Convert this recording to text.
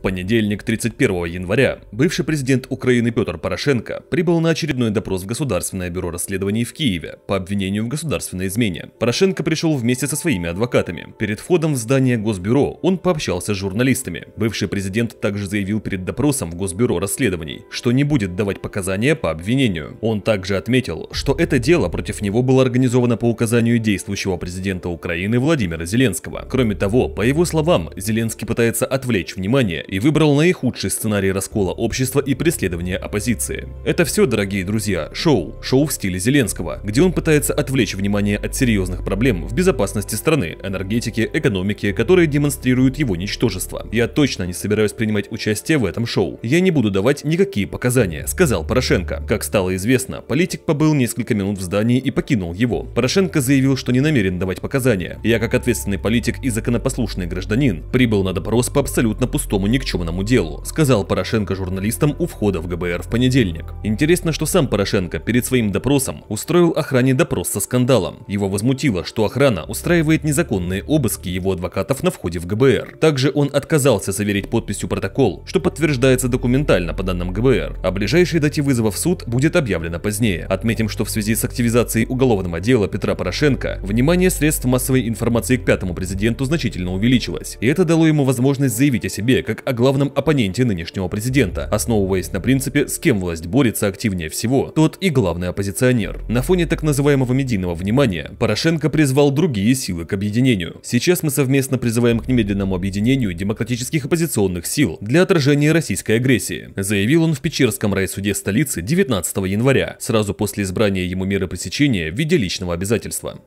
понедельник, 31 января, бывший президент Украины Петр Порошенко прибыл на очередной допрос в Государственное бюро расследований в Киеве по обвинению в государственной измене. Порошенко пришел вместе со своими адвокатами. Перед входом в здание Госбюро он пообщался с журналистами. Бывший президент также заявил перед допросом в Госбюро расследований, что не будет давать показания по обвинению. Он также отметил, что это дело против него было организовано по указанию действующего президента Украины Владимира Зеленского. Кроме того, по его словам, Зеленский пытается отвлечь внимание и выбрал наихудший сценарий раскола общества и преследования оппозиции. Это все, дорогие друзья, шоу, шоу в стиле Зеленского, где он пытается отвлечь внимание от серьезных проблем в безопасности страны, энергетике, экономике, которые демонстрируют его ничтожество. Я точно не собираюсь принимать участие в этом шоу. Я не буду давать никакие показания, сказал Порошенко. Как стало известно, политик побыл несколько минут в здании и покинул его. Порошенко заявил, что не намерен давать показания. Я как ответственный политик и законопослушный гражданин прибыл на допрос по абсолютно пустому негативу никчемному делу, сказал Порошенко журналистам у входа в ГБР в понедельник. Интересно, что сам Порошенко перед своим допросом устроил охране допрос со скандалом. Его возмутило, что охрана устраивает незаконные обыски его адвокатов на входе в ГБР. Также он отказался заверить подписью протокол, что подтверждается документально по данным ГБР. О ближайшей дате вызова в суд будет объявлено позднее. Отметим, что в связи с активизацией уголовного дела Петра Порошенко, внимание средств массовой информации к пятому президенту значительно увеличилось. И это дало ему возможность заявить о себе как о главном оппоненте нынешнего президента, основываясь на принципе, с кем власть борется активнее всего, тот и главный оппозиционер. На фоне так называемого медийного внимания Порошенко призвал другие силы к объединению. Сейчас мы совместно призываем к немедленному объединению демократических оппозиционных сил для отражения российской агрессии, заявил он в Печерском райсуде столицы 19 января, сразу после избрания ему меры пресечения в виде личного обязательства.